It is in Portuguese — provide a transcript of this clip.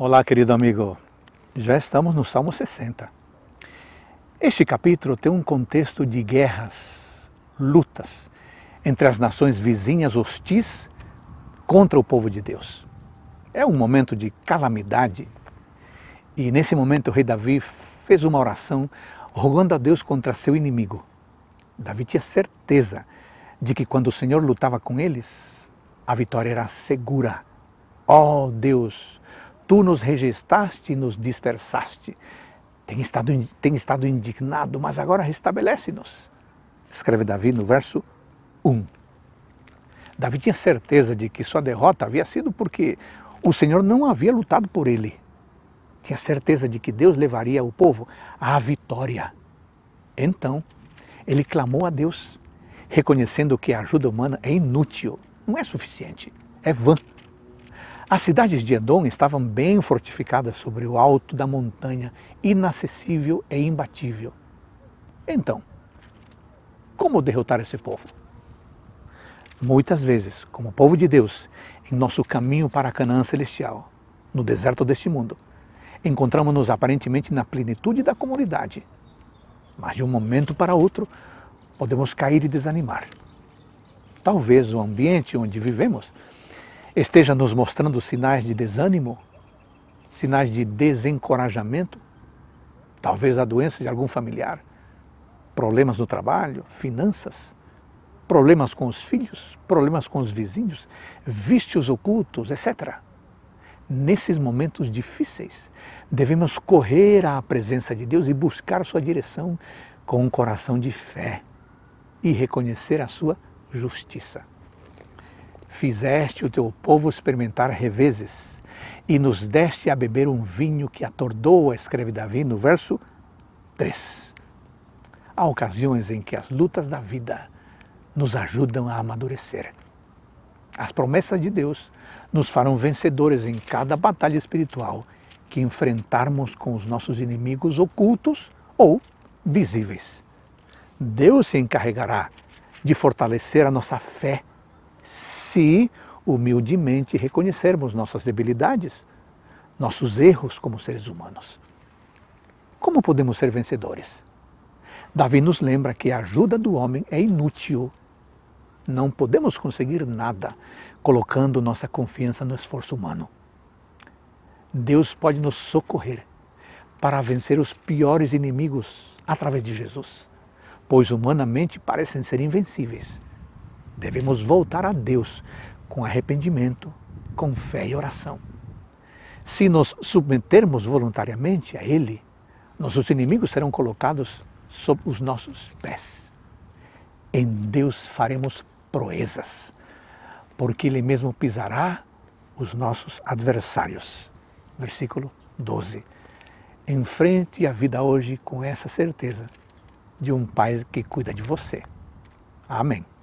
Olá, querido amigo. Já estamos no Salmo 60. Este capítulo tem um contexto de guerras, lutas entre as nações vizinhas hostis contra o povo de Deus. É um momento de calamidade e nesse momento o rei Davi fez uma oração rogando a Deus contra seu inimigo. Davi tinha certeza de que quando o Senhor lutava com eles, a vitória era segura. Ó oh, Deus, Tu nos rejeitaste e nos dispersaste. Tem estado, tem estado indignado, mas agora restabelece-nos. Escreve Davi no verso 1. Davi tinha certeza de que sua derrota havia sido porque o Senhor não havia lutado por ele. Tinha certeza de que Deus levaria o povo à vitória. Então, ele clamou a Deus, reconhecendo que a ajuda humana é inútil, não é suficiente, é vã. As cidades de Edom estavam bem fortificadas sobre o alto da montanha, inacessível e imbatível. Então, como derrotar esse povo? Muitas vezes, como povo de Deus, em nosso caminho para a Canaã Celestial, no deserto deste mundo, encontramos-nos aparentemente na plenitude da comunidade. Mas de um momento para outro, podemos cair e desanimar. Talvez o ambiente onde vivemos esteja nos mostrando sinais de desânimo, sinais de desencorajamento, talvez a doença de algum familiar, problemas no trabalho, finanças, problemas com os filhos, problemas com os vizinhos, vícios ocultos, etc. Nesses momentos difíceis, devemos correr à presença de Deus e buscar sua direção com um coração de fé e reconhecer a sua justiça fizeste o teu povo experimentar reveses e nos deste a beber um vinho que atordou, escreve Davi no verso 3. Há ocasiões em que as lutas da vida nos ajudam a amadurecer. As promessas de Deus nos farão vencedores em cada batalha espiritual que enfrentarmos com os nossos inimigos ocultos ou visíveis. Deus se encarregará de fortalecer a nossa fé se humildemente reconhecermos nossas debilidades, nossos erros como seres humanos. Como podemos ser vencedores? Davi nos lembra que a ajuda do homem é inútil. Não podemos conseguir nada colocando nossa confiança no esforço humano. Deus pode nos socorrer para vencer os piores inimigos através de Jesus, pois humanamente parecem ser invencíveis Devemos voltar a Deus com arrependimento, com fé e oração. Se nos submetermos voluntariamente a Ele, nossos inimigos serão colocados sob os nossos pés. Em Deus faremos proezas, porque Ele mesmo pisará os nossos adversários. Versículo 12. Enfrente a vida hoje com essa certeza de um Pai que cuida de você. Amém.